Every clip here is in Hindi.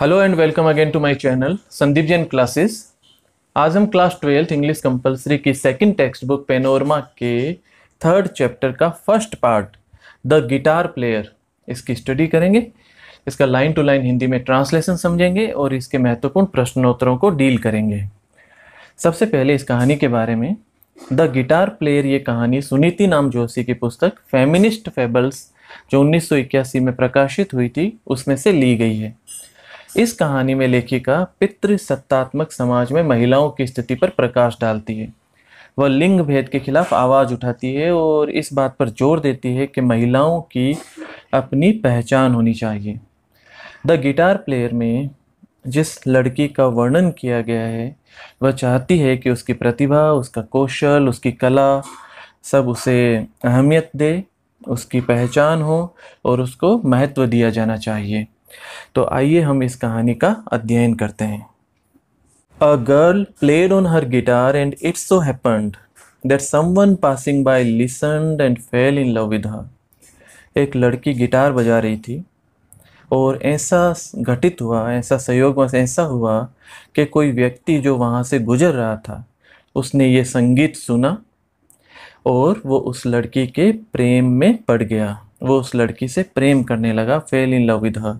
Hello and welcome again to my channel Sandeep Jain classes आज हम क्लास ट्वेल्थ इंग्लिश कंपलसरी की सेकंड टेक्स्ट बुक पेनोरमा के थर्ड चैप्टर का first part the guitar player इसकी स्टडी करेंगे इसका लाइन टू लाइन हिंदी में ट्रांसलेशन समझेंगे और इसके महत्वपूर्ण प्रश्नोत्तरों को डील करेंगे सबसे पहले इस कहानी के बारे में द गिटार प्लेयर ये कहानी सुनीति नाम जोशी की पुस्तक फेमिनिस्ट फेबल्स जो उन्नीस में प्रकाशित हुई थी उसमें से ली गई है इस कहानी में लेखिका पितृ सत्तात्मक समाज में महिलाओं की स्थिति पर प्रकाश डालती है वह लिंग भेद के खिलाफ आवाज़ उठाती है और इस बात पर जोर देती है कि महिलाओं की अपनी पहचान होनी चाहिए द गिटार प्लेयर में जिस लड़की का वर्णन किया गया है वह चाहती है कि उसकी प्रतिभा उसका कौशल उसकी कला सब उसे अहमियत दे उसकी पहचान हो और उसको महत्व दिया जाना चाहिए तो आइए हम इस कहानी का अध्ययन करते हैं a girl played on her guitar and it's so happened that someone passing by listen and fell in love with her एक लड़की गिटार बजा रही थी और ऐसा घटित हुआ ऐसा संयोगवश ऐसा हुआ कि कोई व्यक्ति जो वहाँ से गुजर रहा था उसने ये संगीत सुना और वो उस लड़की के प्रेम में पड़ गया वो उस लड़की से प्रेम करने लगा fell in love with her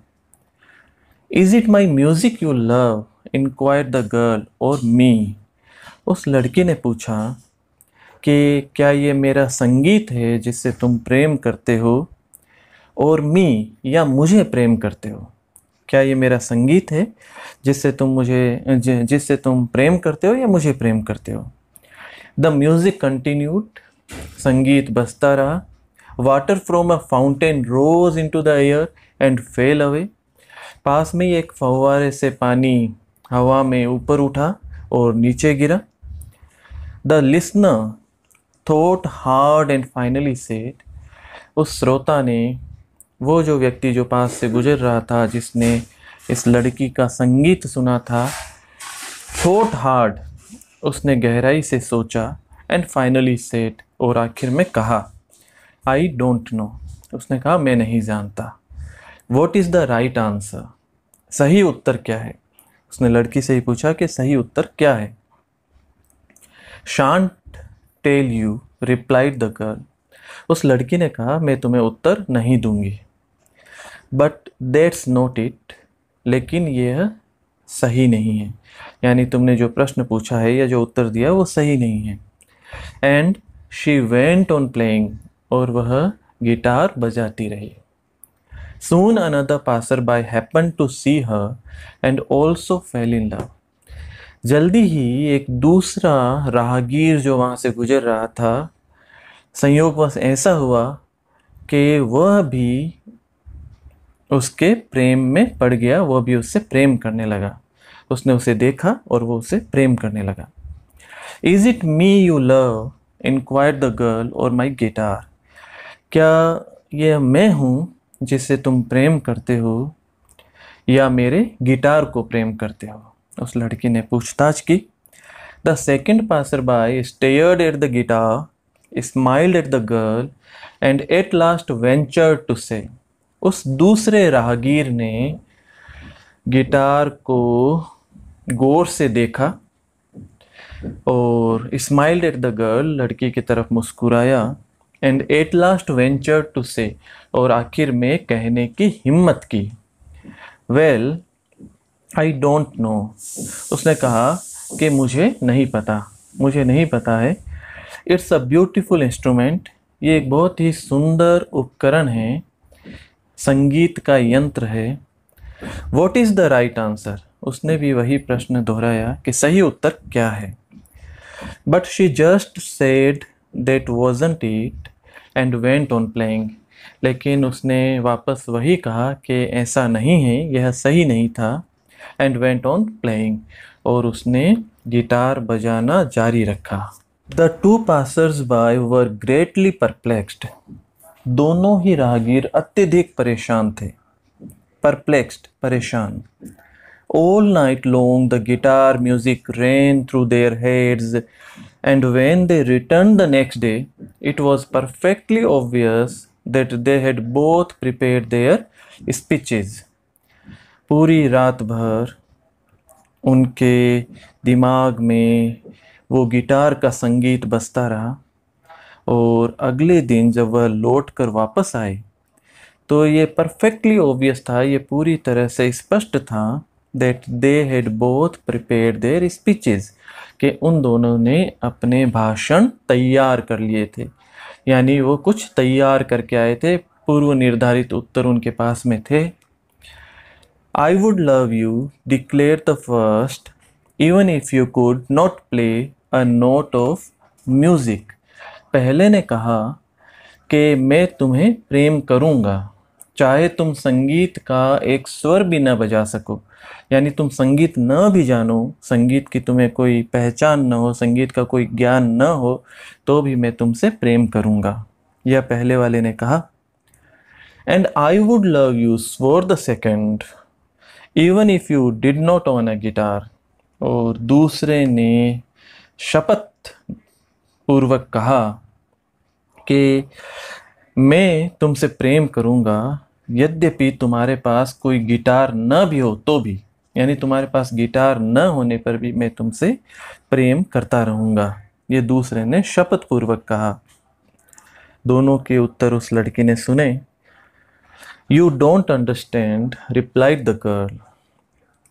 is it my music you love inquire the girl or me उस लड़की ने पूछा कि क्या ये मेरा संगीत है जिससे तुम प्रेम करते हो और मी या मुझे प्रेम करते हो क्या ये मेरा संगीत है जिससे तुम मुझे जिससे तुम प्रेम करते हो या मुझे प्रेम करते हो द म्यूज़िक कंटिन्यूड संगीत बसता रहा water from a fountain rose into the air and fell away पास में ही एक फवारे से पानी हवा में ऊपर उठा और नीचे गिरा the listener thought hard and finally said उस श्रोता ने वो जो व्यक्ति जो पास से गुजर रहा था जिसने इस लड़की का संगीत सुना था थोट हार्ड उसने गहराई से सोचा एंड फाइनली सेट और आखिर में कहा आई डोंट नो उसने कहा मैं नहीं जानता what is the right answer सही उत्तर क्या है उसने लड़की से ही पूछा कि सही उत्तर क्या है shan't tell you replied the girl उस लड़की ने कहा मैं तुम्हें उत्तर नहीं दूंगी बट देट्स नोट इट लेकिन यह सही नहीं है यानी तुमने जो प्रश्न पूछा है या जो उत्तर दिया वो सही नहीं है and she went on playing और वह गिटार बजाती रही Soon another passerby happened to see her and also fell in love. जल्दी ही एक दूसरा राहगीर जो वहाँ से गुजर रहा था बस ऐसा हुआ कि वह भी उसके प्रेम में पड़ गया वह भी उससे प्रेम करने लगा उसने उसे देखा और वो उसे प्रेम करने लगा is it me you love inquire the girl or my guitar क्या यह मैं हूँ जिसे तुम प्रेम करते हो या मेरे गिटार को प्रेम करते हो उस लड़की ने पूछताछ की the second passer by stared at the guitar smiled at the girl and at last venture to say उस दूसरे राहगीर ने गिटार को गौर से देखा और स्माइल्ड एट द गर्ल लड़की की तरफ मुस्कुराया and at last venture to say और आखिर में कहने की हिम्मत की वेल आई डोंट नो उसने कहा कि मुझे नहीं पता मुझे नहीं पता है इट्स अ ब्यूटिफुल इंस्ट्रूमेंट ये एक बहुत ही सुंदर उपकरण है संगीत का यंत्र है what is the right answer उसने भी वही प्रश्न दोहराया कि सही उत्तर क्या है but she just said that wasn't it and went on playing लेकिन उसने वापस वही कहा कि ऐसा नहीं है यह सही नहीं था एंड वेंट ऑन प्लेइंग और उसने गिटार बजाना जारी रखा the two passers by were greatly perplexed दोनों ही राहगीर अत्यधिक परेशान थे परप्लेक्सड परेशान all night long the guitar music ran through their heads and when they returned the next day, it was perfectly obvious that they had both prepared their speeches. पूरी रात भर उनके दिमाग में वो गिटार का संगीत बसता रहा और अगले दिन जब वह लौट कर वापस आए तो ये परफेक्टली ओबियस था ये पूरी तरह से स्पष्ट था that they had both prepare their speeches कि उन दोनों ने अपने भाषण तैयार कर लिए थे यानी वो कुछ तैयार करके आए थे पूर्व निर्धारित उत्तर उनके पास में थे I would love you declare the first even if you could not play a note of music पहले ने कहा कि मैं तुम्हें प्रेम करूँगा चाहे तुम संगीत का एक स्वर भी ना बजा सको यानी तुम संगीत न भी जानो संगीत की तुम्हें कोई पहचान न हो संगीत का कोई ज्ञान न हो तो भी मैं तुमसे प्रेम करूँगा यह पहले वाले ने कहा and I would love you for the second even if you did not on a guitar और दूसरे ने शपथ पूर्वक कहा कि मैं तुमसे प्रेम करूँगा यद्यपि तुम्हारे पास कोई गिटार न भी हो तो भी यानी तुम्हारे पास गिटार न होने पर भी मैं तुमसे प्रेम करता रहूँगा ये दूसरे ने शपथ पूर्वक कहा दोनों के उत्तर उस लड़की ने सुने you don't understand replied the girl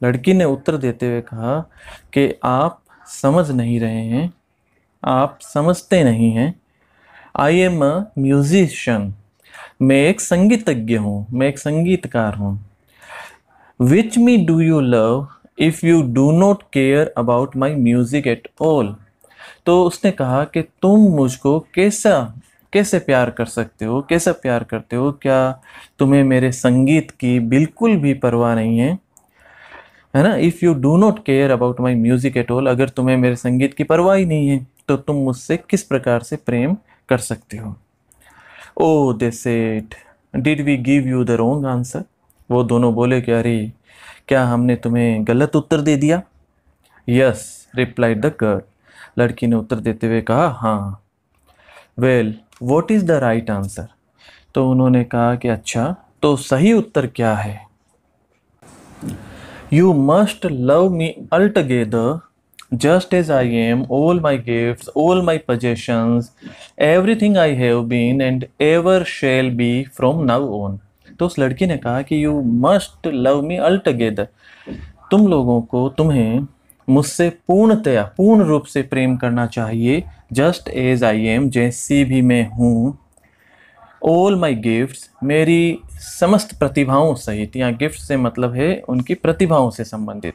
लड़की ने उत्तर देते हुए कहा कि आप समझ नहीं रहे हैं आप समझते नहीं हैं आई एम अ म्यूजिशियन मैं एक संगीतज्ञ हूँ मैं एक संगीतकार हूँ which me do you love if you do not care about my music at all तो उसने कहा कि तुम मुझको कैसा कैसे प्यार कर सकते हो कैसा प्यार करते हो क्या तुम्हें मेरे संगीत की बिल्कुल भी परवाह नहीं है है ना if you do not care about my music at all अगर तुम्हें मेरे संगीत की परवाह ही नहीं है तो तुम मुझसे किस प्रकार से प्रेम कर सकते हो oh they said did we give you the wrong answer वो दोनों बोले कि अरे क्या हमने तुम्हें गलत उत्तर दे दिया यस रिप्लाइड द गर्ल लड़की ने उत्तर देते हुए कहा हाँ well what is the right answer तो उन्होंने कहा कि अच्छा तो सही उत्तर क्या है you must love me altogether just as I am all my gift all my possessions everything I have been and ever shall be from now on तो उस लड़की ने कहा कि you must love me altogether तुम लोगों को तुम्हें मुझसे पूर्णतया पूर्ण रूप से प्रेम करना चाहिए जस्ट एज आई एम जैसी भी मैं हूँ ऑल माई गिफ्ट्स मेरी समस्त प्रतिभाओं सहित यहाँ गिफ्ट से मतलब है उनकी प्रतिभाओं से संबंधित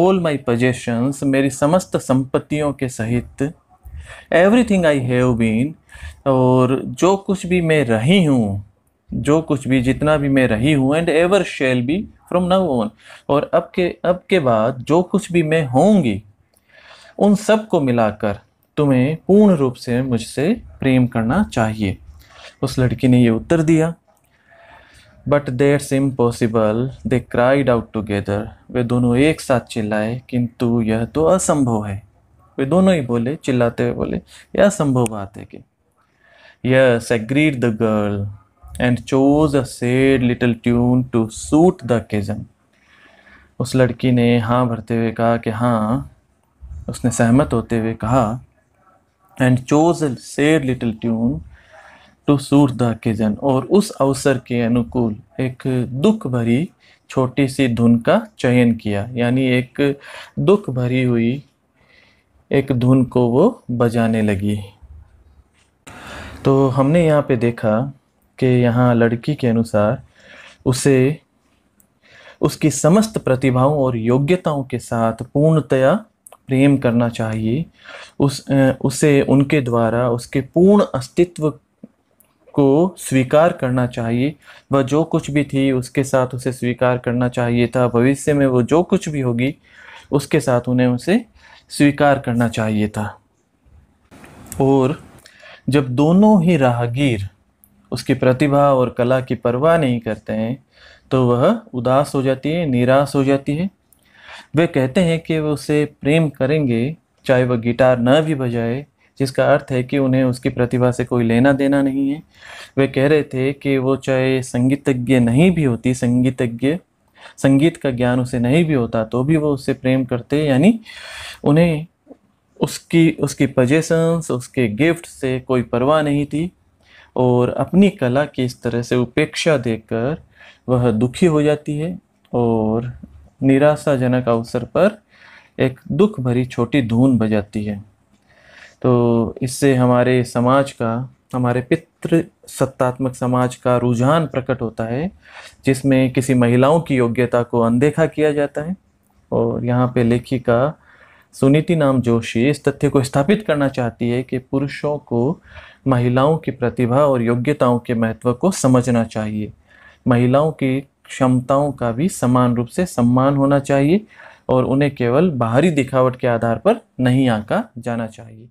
ऑल माई पोजेशंस मेरी समस्त संपत्तियों के सहित एवरीथिंग आई हैव बीन और जो कुछ भी मैं रही हूँ जो कुछ भी जितना भी मैं रही हूँ and ever shall be from now on और अब के अब के बाद जो कुछ भी मैं होंगी उन सब को मिलाकर तुम्हें पूर्ण रूप से मुझसे प्रेम करना चाहिए उस लड़की ने ये उत्तर दिया but that's impossible they cried out together वे दोनों एक साथ चिल्लाए किंतु यह तो असंभव है वे दोनों ही बोले चिल्लाते हुए बोले यह असंभव बात है कि yes agreed the girl and chose a sad little tune to suit the occasion उस लड़की ने हाँ भरते हुए कहा कि हाँ उसने सहमत होते हुए कहा and chose a sad little tune to suit the occasion और उस अवसर के अनुकूल एक दुख भरी छोटी सी धुन का चयन किया यानी एक दुख भरी हुई एक धुन को वो बजाने लगी तो हमने यहाँ पे देखा कि यहाँ लड़की के अनुसार उसे उसकी समस्त प्रतिभाओं और योग्यताओं के साथ पूर्णतया प्रेम करना चाहिए उस उसे उनके द्वारा उसके पूर्ण अस्तित्व को स्वीकार करना चाहिए वह जो कुछ भी थी उसके साथ उसे स्वीकार करना चाहिए था भविष्य में वो जो कुछ भी होगी उसके साथ उन्हें उसे स्वीकार करना चाहिए था और जब दोनों ही राहगीर उसकी प्रतिभा और कला की परवाह नहीं करते हैं तो वह उदास हो जाती है निराश हो जाती है वे कहते हैं कि वह उसे प्रेम करेंगे चाहे वह गिटार न भी बजाए जिसका अर्थ है कि उन्हें उसकी प्रतिभा से कोई लेना देना नहीं है वे कह रहे थे कि वो चाहे संगीतज्ञ नहीं भी होती संगीतज्ञ संगीत का ज्ञान उसे नहीं भी होता तो भी वो उससे प्रेम करते यानी उन्हें उसकी उसकी पजेशंस उसके गिफ्ट से कोई परवाह नहीं थी और अपनी कला की इस तरह से उपेक्षा देकर वह दुखी हो जाती है और निराशाजनक अवसर पर एक दुख भरी छोटी धुन बजाती है तो इससे हमारे समाज का हमारे पितृ सत्तात्मक समाज का रुझान प्रकट होता है जिसमें किसी महिलाओं की योग्यता को अनदेखा किया जाता है और यहाँ पे लेखिका सुनीति नाम जोशी इस तथ्य को स्थापित करना चाहती है कि पुरुषों को महिलाओं की प्रतिभा और योग्यताओं के महत्व को समझना चाहिए महिलाओं की क्षमताओं का भी समान रूप से सम्मान होना चाहिए और उन्हें केवल बाहरी दिखावट के आधार पर नहीं आंका जाना चाहिए